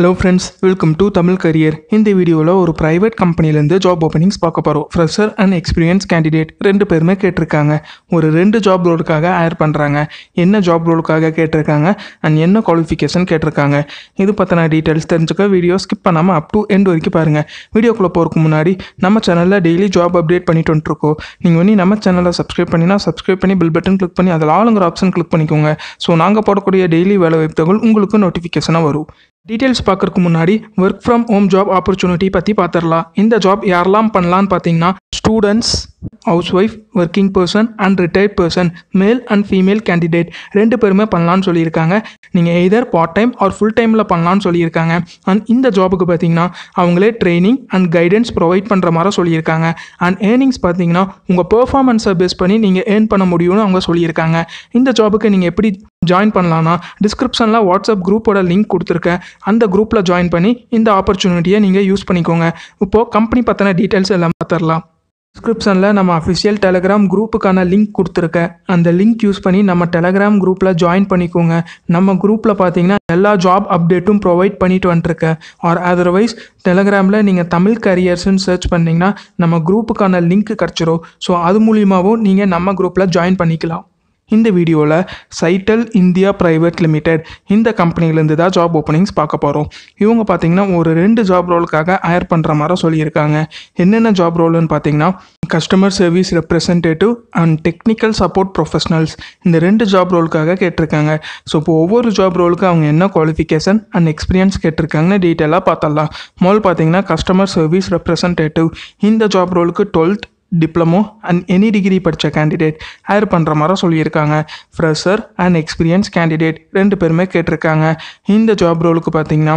hello friends welcome to Tamil career இந்த வீடியோவில் ஒரு ப்ரைவேட் கம்பெனிலேருந்து ஜாப் ஓப்பனிங்ஸ் பார்க்க போகிறோம் ஃப்ரெஷர் அண்ட் எக்ஸ்பீரியன்ஸ் கேண்டிடேட் ரெண்டு பேருமே கேட்டிருக்காங்க ஒரு ரெண்டு ஜாப் ரோலுக்காக ஹயர் பண்ணுறாங்க என்ன ஜாப் ரோலுக்காக கேட்டிருக்காங்க அண்ட் என்ன குவாலிஃபிகேஷன் கேட்டிருக்காங்க இது பற்றின டீட்டெயில்ஸ் தெரிஞ்சுக்க வீடியோ ஸ்கிப் பண்ணாமல் அப் டு எண்ட் வரைக்கும் பாருங்கள் வீடியோக்குள்ளே போகிறதுக்கு முன்னாடி நம்ம சேனலில் டெய்லி ஜாப் அப்டேட் பண்ணிட்டு வந்துருக்கோம் நீங்கள் வந்து நம்ம சேனலை சப்ஸ்கிரைப் பண்ணினா சப்ஸ்கிரைப் பண்ணி பில் பட்டன் கிளிக் பண்ணி அதில் ஆளுங்கிற ஆப்ஷன் கிளிக் பண்ணிக்கோங்க ஸோ நாங்கள் போடக்கூடிய டெய்லி வேலை வாய்ப்புகள் உங்களுக்கு நோட்டிஃபிகேஷனாக வரும் டீட்டெயில்ஸ் பார்க்கறதுக்கு முன்னாடி work from home job opportunity பற்றி பார்த்துடலாம் இந்த ஜாப் யாரெல்லாம் பண்ணலான்னு பார்த்தீங்கன்னா students house wife working person and retired person male and female candidate ரெண்டு பேருமே பண்ணலான்னு சொல்லியிருக்காங்க நீங்கள் either part time or full டைமில் பண்ணலான்னு சொல்லியிருக்காங்க அண்ட் இந்த ஜாபுக்கு பார்த்தீங்கன்னா அவங்களே ட்ரைனிங் அண்ட் கைடன்ஸ் ப்ரொவைட் பண்ணுற மாதிரி சொல்லியிருக்காங்க அண்ட் ஏர்னிங்ஸ் பார்த்தீங்கன்னா உங்கள் பெர்ஃபார்மன்ஸை பேஸ் பண்ணி நீங்கள் ஏர்ன் பண்ண முடியும்னு அவங்க சொல்லியிருக்காங்க இந்த ஜாபுக்கு நீங்கள் எப்படி ஜாயின் பண்ணலான்னா டிஸ்கிரிப்ஷனில் வாட்ஸ்அப் குரூப்போட லிங்க் கொடுத்துருக்கேன் அந்த குரூப்பில் ஜாயின் பண்ணி இந்த ஆப்பர்ச்சுனிட்டியை நீங்கள் யூஸ் பண்ணிக்கோங்க இப்போது கம்பெனி பற்றின டீட்டெயில்ஸ் எல்லாம் பார்த்துடலாம் டிஸ்கிரிப்ஷனில் நம்ம அஃபிஷியல் டெலகிராம் குரூப்புக்கான லிங்க் கொடுத்துருக்கேன் அந்த லிங்க் யூஸ் பண்ணி நம்ம டெலகிராம் குரூப்பில் ஜாயின் பண்ணிக்கோங்க நம்ம குரூப்பில் பார்த்தீங்கன்னா எல்லா ஜாப் அப்டேட்டும் ப்ரொவைட் பண்ணிட்டு வந்துருக்கேன் ஆர் அதர்வைஸ் டெலகிராமில் நீங்கள் தமிழ் கரியர்ஸ்னு சர்ச் பண்ணிங்கன்னா நம்ம குரூப்புக்கான லிங்க் கிடச்சிரும் ஸோ அது மூலியமாகவும் நீங்கள் நம்ம குரூப்பில் ஜாயின் பண்ணிக்கலாம் இந்த வீடியோவில் சைட்டல் இந்தியா ப்ரைவேட் லிமிடெட் இந்த கம்பெனிலேருந்து தான் ஜாப் ஓப்பனிங்ஸ் பார்க்க போகிறோம் இவங்க பார்த்தீங்கன்னா ஒரு ரெண்டு ஜாப் ரோலுக்காக ஹயர் பண்ணுற மாதிரி சொல்லியிருக்காங்க என்னென்ன ஜாப் ரோல்னு பார்த்தீங்கன்னா customer service representative and technical support professionals இந்த ரெண்டு ஜாப் ரோலுக்காக கேட்டிருக்காங்க ஸோ இப்போ ஒவ்வொரு ஜாப் ரோலுக்கு அவங்க என்ன குவாலிஃபிகேஷன் அண்ட் எக்ஸ்பீரியன்ஸ் கேட்டிருக்காங்கன்னு டீட்டெயிலாக பார்த்தலாம் முதல் பார்த்தீங்கன்னா கஸ்டமர் சர்வீஸ் ரெப்ரசன்டேட்டிவ் இந்த ஜாப் ரோலுக்கு twelfth diploma and any degree படித்த கேண்டிடேட் ஹையர் பண்ணுற மாதிரி சொல்லியிருக்காங்க ஃப்ரெஷர் அண்ட் எக்ஸ்பீரியன்ஸ் கேண்டிடேட் ரெண்டு பேருமே கேட்டிருக்காங்க இந்த ஜாப் ரோலுக்கு பார்த்தீங்கன்னா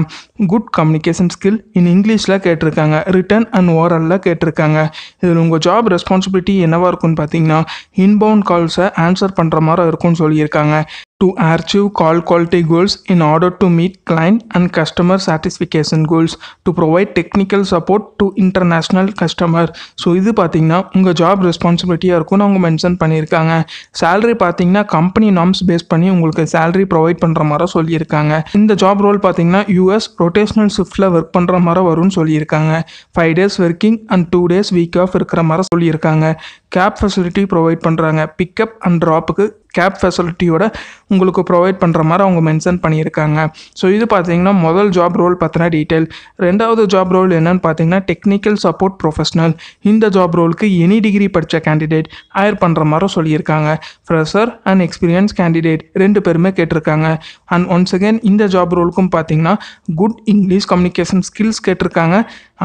குட் கம்யூனிகேஷன் ஸ்கில் இன் இங்கிலீஷில் கேட்டிருக்காங்க ரிட்டன் அண்ட் ஓரலில் கேட்டிருக்காங்க இதில் உங்கள் ஜாப் ரெஸ்பான்சிபிலிட்டி என்னவாக இருக்கும்னு பார்த்தீங்கன்னா இன்பவுண்ட் கால்ஸை ஆன்சர் பண்ணுற மாதிரி இருக்கும்னு சொல்லியிருக்காங்க to achieve call quality goals in order to meet client and customer satisfaction goals to provide technical support to international customer so இது பார்த்தீங்கன்னா உங்கள் ஜாப் ரெஸ்பான்சிபிலிட்டியாக இருக்கும்னு அவங்க மென்ஷன் பண்ணியிருக்காங்க சேலரி பார்த்தீங்கன்னா கம்பெனி நாம்ஸ் பேஸ் பண்ணி உங்களுக்கு சேலரி ப்ரொவைட் பண்ணுற மாதிரி சொல்லியிருக்காங்க இந்த ஜாப் ரோல் பார்த்தீங்கன்னா யூஎஸ் ரொட்டேஷனல் ஷிஃப்ட்டில் ஒர்க் பண்ணுற மாதிரி வரும்னு சொல்லியிருக்காங்க five days working and two days week off இருக்கிற மாதிரி சொல்லியிருக்காங்க கேப் ஃபெசிலிட்டி ப்ரொவைட் பண்ணுறாங்க பிக்கப் அண்ட் ட்ராப்புக்கு கேப் ஃபெசிலிட்டியோட உங்களுக்கு ப்ரொவைட் பண்ணுற மாதிரி அவங்க மென்ஷன் பண்ணியிருக்காங்க ஸோ இது பார்த்தீங்கன்னா முதல் ஜாப் ரோல் பார்த்தீங்கன்னா டீட்டெயில் ரெண்டாவது ஜாப் ரோல் என்னன்னு பார்த்தீங்கன்னா டெக்னிக்கல் சப்போர்ட் ப்ரொஃபஷனல் இந்த ஜாப் ரோலுக்கு எனி டிகிரி படித்த கேண்டிடேட் ஹயர் பண்ணுற மாதிரி சொல்லியிருக்காங்க ஃப்ரெஷர் அண்ட் எக்ஸ்பீரியன்ஸ் கேண்டிடேட் ரெண்டு பேருமே கேட்டிருக்காங்க அண்ட் ஒன்ஸ் அகேன் இந்த ஜாப் ரோலுக்கும் பார்த்தீங்கன்னா குட் இங்கிலீஷ் கம்யூனிகேஷன் ஸ்கில்ஸ் கேட்டிருக்காங்க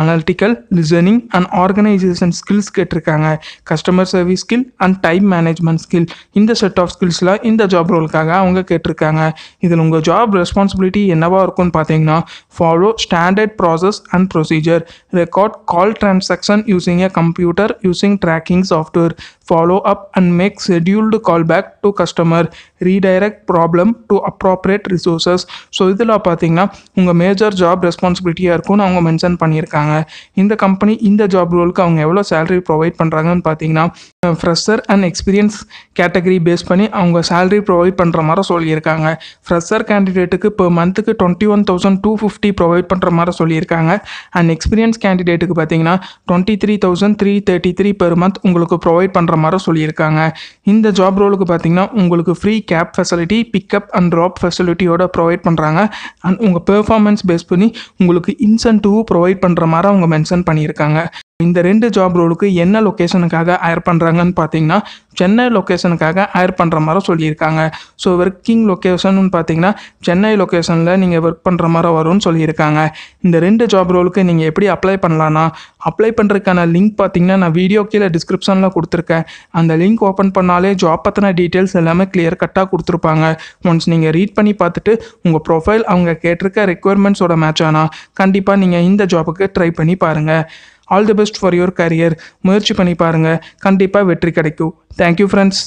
analytical listening and organisation skills கேட்டிருக்காங்க customer customer service skill and time management skill இந்த செட் ஆஃப் ஸ்கில்ஸ்லாம் இந்த ஜாப் ரோலுக்காக அவங்க கேட்டிருக்காங்க இதில் உங்கள் ஜாப் ரெஸ்பான்சிபிலிட்டி என்னவாக இருக்கும்னு பார்த்தீங்கன்னா follow standard process and procedure record call transaction using a computer using tracking software follow up and make scheduled call back to customer redirect problem to appropriate resources so இதில் பார்த்தீங்கன்னா உங்கள் major job ரெஸ்பான்சிபிலிட்டியாக இருக்கும்னு அவங்க mention பண்ணியிருக்காங்க இந்த company இந்த job ரோலுக்கு அவங்க எவ்வளோ சேலரி ப்ரொவைட் பண்ணுறாங்கன்னு பார்த்தீங்கன்னா fresher and experience category base பண்ணி அவங்க சேலரி ப்ரொவைட் பண்ணுற மாதிரி சொல்லியிருக்காங்க ஃப்ரெஷர் கேண்டிடேட்டுக்கு இப்போ மந்த்துக்கு twenty one thousand two fifty provide பண்ணுற மாதிரி சொல்லியிருக்காங்க அண்ட் எக்ஸ்பீரியன்ஸ் கேண்டிடேட்டுக்கு பார்த்தீங்கன்னா twenty three thousand three thirty three per month உங்களுக்கு ப்ரொவைட் பண்ணுற மாதிரி சொல்லியிருக்காங்க இந்த ஜாப் ரோலுக்கு பார்த்தீங்கன்னா உங்களுக்கு free cab facility pickup and drop ஃபெசிலிட்டியோட ப்ரொவைட் பண்ணுறாங்க அண்ட் உங்கள் பெர்ஃபார்மன்ஸ் பேஸ் பண்ணி உங்களுக்கு இன்சென்டிவ் ப்ரொவைட் பண்ணுற மாதிரி அவங்க மென்ஷன் பண்ணியிருக்காங்க இந்த ரெண்டு ஜாப் ரோலுக்கு என்ன லொக்கேஷனுக்காக ஹயர் பண்ணுறாங்கன்னு பார்த்தீங்கன்னா சென்னை லொக்கேஷனுக்காக ஹயர் பண்ணுற மாதிரி சொல்லியிருக்காங்க ஸோ ஒர்க்கிங் லொக்கேஷன் பார்த்தீங்கன்னா சென்னை லொக்கேஷனில் நீங்கள் ஒர்க் பண்ணுற மாதிரி வரும்னு சொல்லியிருக்காங்க இந்த ரெண்டு ஜாப் ரோலுக்கு நீங்கள் எப்படி அப்ளை பண்ணலான்னா அப்ளை பண்ணுறதுக்கான லிங்க் பார்த்தீங்கன்னா நான் வீடியோ கீழே டிஸ்கிரிப்ஷனில் கொடுத்துருக்கேன் அந்த லிங்க் ஓப்பன் பண்ணாலே ஜாப் பற்றின டீட்டெயில்ஸ் எல்லாமே கிளியர் கட்டாக கொடுத்துருப்பாங்க ஒன்ஸ் நீங்கள் ரீட் பண்ணி பார்த்துட்டு உங்கள் ப்ரொஃபைல் அவங்க கேட்டிருக்க ரெக்குயர்மெண்ட்ஸோட மேட்ச் ஆனால் கண்டிப்பாக நீங்கள் இந்த ஜாபுக்கு ட்ரை பண்ணி பாருங்கள் all the best for your career முயற்சி பண்ணி பாருங்கள் கண்டிப்பாக வெற்றி கிடைக்கும் தேங்க்யூ ஃப்ரெண்ட்ஸ்